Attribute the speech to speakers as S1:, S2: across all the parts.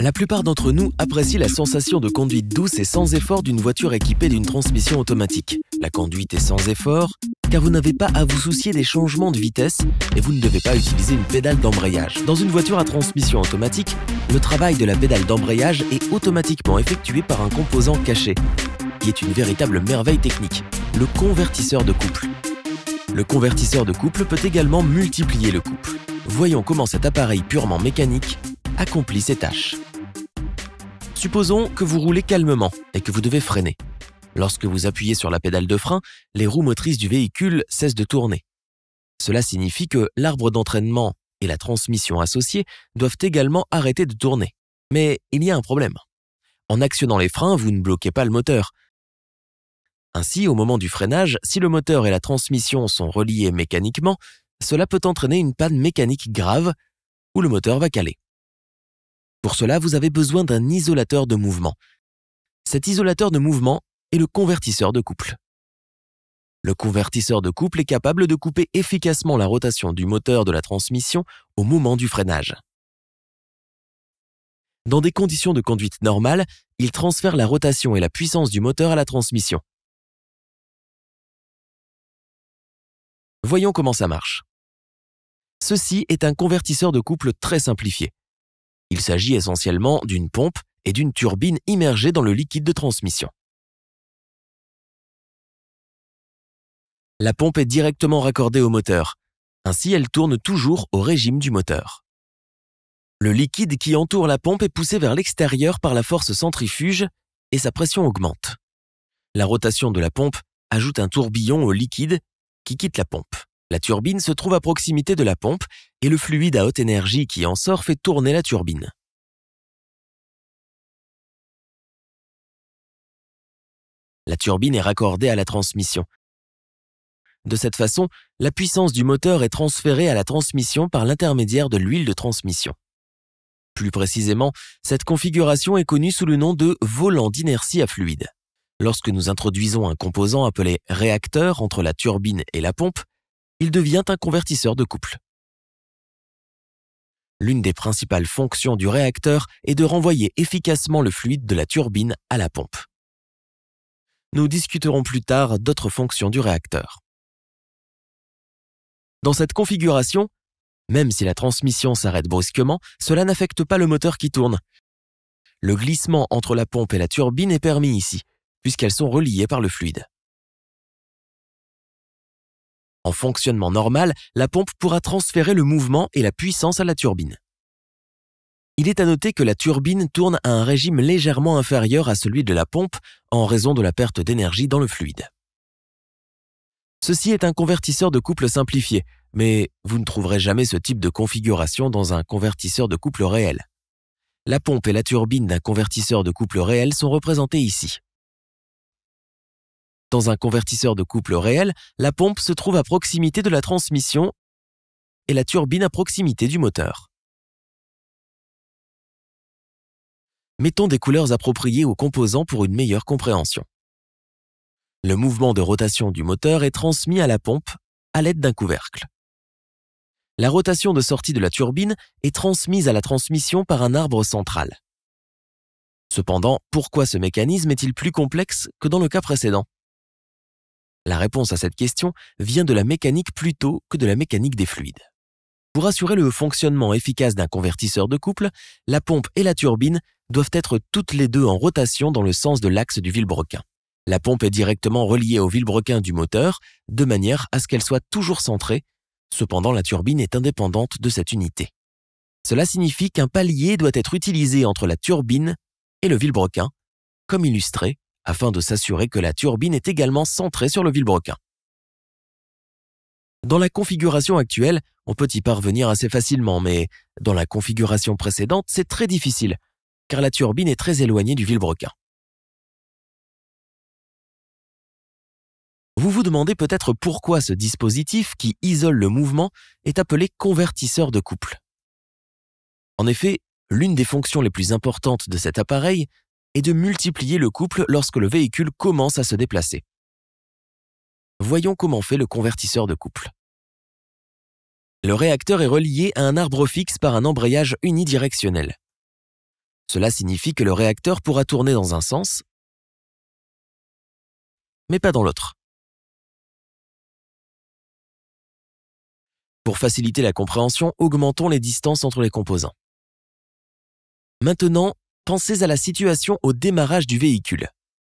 S1: La plupart d'entre nous apprécient la sensation de conduite douce et sans effort d'une voiture équipée d'une transmission automatique. La conduite est sans effort car vous n'avez pas à vous soucier des changements de vitesse et vous ne devez pas utiliser une pédale d'embrayage. Dans une voiture à transmission automatique, le travail de la pédale d'embrayage est automatiquement effectué par un composant caché, qui est une véritable merveille technique, le convertisseur de couple. Le convertisseur de couple peut également multiplier le couple. Voyons comment cet appareil purement mécanique accomplit ses tâches. Supposons que vous roulez calmement et que vous devez freiner. Lorsque vous appuyez sur la pédale de frein, les roues motrices du véhicule cessent de tourner. Cela signifie que l'arbre d'entraînement et la transmission associée doivent également arrêter de tourner. Mais il y a un problème. En actionnant les freins, vous ne bloquez pas le moteur. Ainsi, au moment du freinage, si le moteur et la transmission sont reliés mécaniquement, cela peut entraîner une panne mécanique grave où le moteur va caler. Pour cela, vous avez besoin d'un isolateur de mouvement. Cet isolateur de mouvement est le convertisseur de couple. Le convertisseur de couple est capable de couper efficacement la rotation du moteur de la transmission au moment du freinage. Dans des conditions de conduite normales, il transfère
S2: la rotation et la puissance du moteur à la transmission,
S1: Voyons comment ça marche. Ceci est un convertisseur de couple très simplifié. Il s'agit essentiellement d'une pompe et d'une turbine immergée dans
S2: le liquide de transmission.
S1: La pompe est directement raccordée au moteur, ainsi elle tourne toujours au régime du moteur. Le liquide qui entoure la pompe est poussé vers l'extérieur par la force centrifuge et sa pression augmente. La rotation de la pompe ajoute un tourbillon au liquide qui quitte la pompe. La turbine se trouve à proximité de la pompe et le fluide à haute énergie
S2: qui en sort fait tourner la turbine. La turbine est raccordée à la transmission.
S1: De cette façon, la puissance du moteur est transférée à la transmission par l'intermédiaire de l'huile de transmission. Plus précisément, cette configuration est connue sous le nom de volant d'inertie à fluide. Lorsque nous introduisons un composant appelé réacteur entre la turbine et la pompe, il devient un convertisseur de couple. L'une des principales fonctions du réacteur est de renvoyer efficacement le fluide de la turbine à la pompe. Nous discuterons plus tard d'autres fonctions du réacteur. Dans cette configuration, même si la transmission s'arrête brusquement, cela n'affecte pas le moteur qui tourne. Le glissement entre la pompe et la turbine est permis ici, puisqu'elles sont reliées par le fluide. En fonctionnement normal, la pompe pourra transférer le mouvement et la puissance à la turbine. Il est à noter que la turbine tourne à un régime légèrement inférieur à celui de la pompe en raison de la perte d'énergie dans le fluide. Ceci est un convertisseur de couple simplifié, mais vous ne trouverez jamais ce type de configuration dans un convertisseur de couple réel. La pompe et la turbine d'un convertisseur de couple réel sont représentées ici. Dans un convertisseur de couple réel, la pompe se trouve à proximité de la transmission et la turbine à proximité du moteur.
S2: Mettons des couleurs appropriées aux composants
S1: pour une meilleure compréhension. Le mouvement de rotation du moteur est transmis à la pompe à l'aide d'un couvercle. La rotation de sortie de la turbine est transmise à la transmission par un arbre central. Cependant, pourquoi ce mécanisme est-il plus complexe que dans le cas précédent la réponse à cette question vient de la mécanique plutôt que de la mécanique des fluides. Pour assurer le fonctionnement efficace d'un convertisseur de couple, la pompe et la turbine doivent être toutes les deux en rotation dans le sens de l'axe du vilebrequin. La pompe est directement reliée au vilebrequin du moteur, de manière à ce qu'elle soit toujours centrée, cependant la turbine est indépendante de cette unité. Cela signifie qu'un palier doit être utilisé entre la turbine et le vilebrequin, comme illustré afin de s'assurer que la turbine est également centrée sur le vilebrequin. Dans la configuration actuelle, on peut y parvenir assez facilement, mais dans la configuration précédente, c'est très difficile, car la turbine est très éloignée du vilebrequin.
S2: Vous vous demandez peut-être pourquoi
S1: ce dispositif qui isole le mouvement est appelé convertisseur de couple. En effet, l'une des fonctions les plus importantes de cet appareil et de multiplier le couple lorsque le véhicule commence à se déplacer. Voyons comment fait le convertisseur de couple. Le réacteur est relié à un arbre fixe par un embrayage unidirectionnel. Cela signifie que le réacteur pourra tourner dans un
S2: sens, mais pas dans l'autre. Pour faciliter la compréhension, augmentons les distances entre les
S1: composants. Maintenant, pensez à la situation au démarrage du véhicule.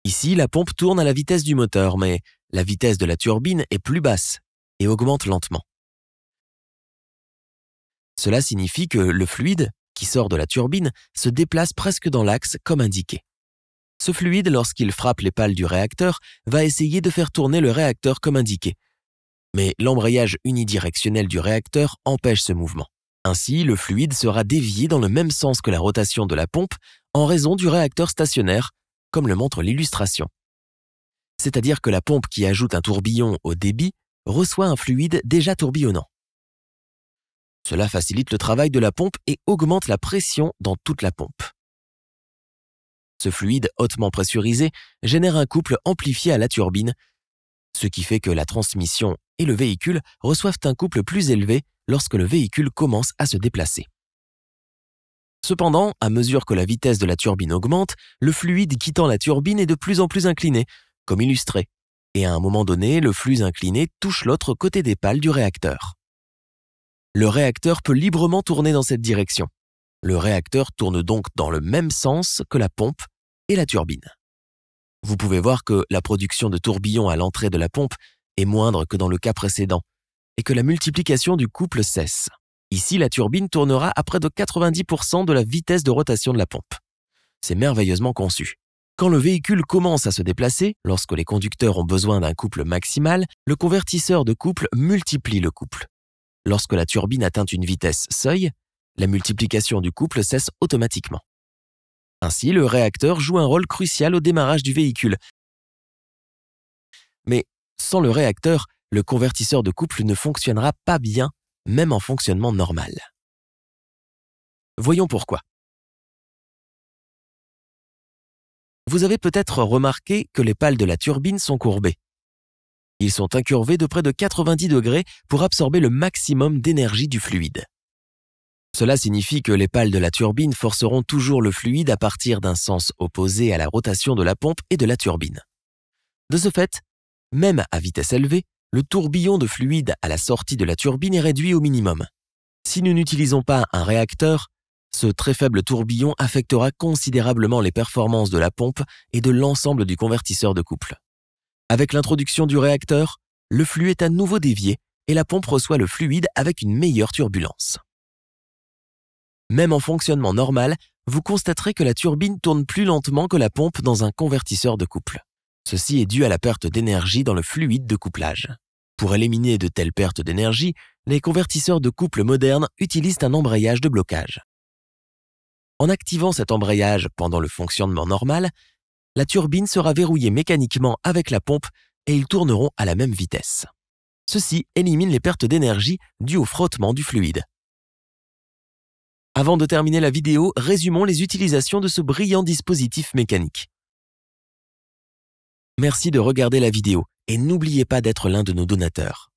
S1: Ici, la pompe tourne à la vitesse du moteur, mais la vitesse de la turbine est plus basse et augmente lentement. Cela signifie que le fluide, qui sort de la turbine, se déplace presque dans l'axe comme indiqué. Ce fluide, lorsqu'il frappe les pales du réacteur, va essayer de faire tourner le réacteur comme indiqué. Mais l'embrayage unidirectionnel du réacteur empêche ce mouvement. Ainsi, le fluide sera dévié dans le même sens que la rotation de la pompe en raison du réacteur stationnaire, comme le montre l'illustration. C'est-à-dire que la pompe qui ajoute un tourbillon au débit reçoit un fluide déjà tourbillonnant. Cela facilite le travail de la pompe et augmente la pression dans toute la pompe. Ce fluide hautement pressurisé génère un couple amplifié à la turbine, ce qui fait que la transmission et le véhicule reçoivent un couple plus élevé lorsque le véhicule commence à se déplacer. Cependant, à mesure que la vitesse de la turbine augmente, le fluide quittant la turbine est de plus en plus incliné, comme illustré, et à un moment donné, le flux incliné touche l'autre côté des pales du réacteur. Le réacteur peut librement tourner dans cette direction. Le réacteur tourne donc dans le même sens que la pompe et la turbine. Vous pouvez voir que la production de tourbillons à l'entrée de la pompe est moindre que dans le cas précédent, et que la multiplication du couple cesse. Ici, la turbine tournera à près de 90% de la vitesse de rotation de la pompe. C'est merveilleusement conçu. Quand le véhicule commence à se déplacer, lorsque les conducteurs ont besoin d'un couple maximal, le convertisseur de couple multiplie le couple. Lorsque la turbine atteint une vitesse seuil, la multiplication du couple cesse automatiquement. Ainsi, le réacteur joue un rôle crucial au démarrage du véhicule. Mais sans le réacteur, le convertisseur de couple ne fonctionnera pas bien, même en fonctionnement normal.
S2: Voyons pourquoi. Vous
S1: avez peut-être remarqué que les pales de la turbine sont courbées. Ils sont incurvés de près de 90 degrés pour absorber le maximum d'énergie du fluide. Cela signifie que les pales de la turbine forceront toujours le fluide à partir d'un sens opposé à la rotation de la pompe et de la turbine. De ce fait, même à vitesse élevée, le tourbillon de fluide à la sortie de la turbine est réduit au minimum. Si nous n'utilisons pas un réacteur, ce très faible tourbillon affectera considérablement les performances de la pompe et de l'ensemble du convertisseur de couple. Avec l'introduction du réacteur, le flux est à nouveau dévié et la pompe reçoit le fluide avec une meilleure turbulence. Même en fonctionnement normal, vous constaterez que la turbine tourne plus lentement que la pompe dans un convertisseur de couple. Ceci est dû à la perte d'énergie dans le fluide de couplage. Pour éliminer de telles pertes d'énergie, les convertisseurs de couple modernes utilisent un embrayage de blocage. En activant cet embrayage pendant le fonctionnement normal, la turbine sera verrouillée mécaniquement avec la pompe et ils tourneront à la même vitesse. Ceci élimine les pertes d'énergie dues au frottement du fluide. Avant de terminer la vidéo, résumons les utilisations de ce brillant dispositif mécanique. Merci de regarder la vidéo et n'oubliez pas d'être l'un de nos donateurs.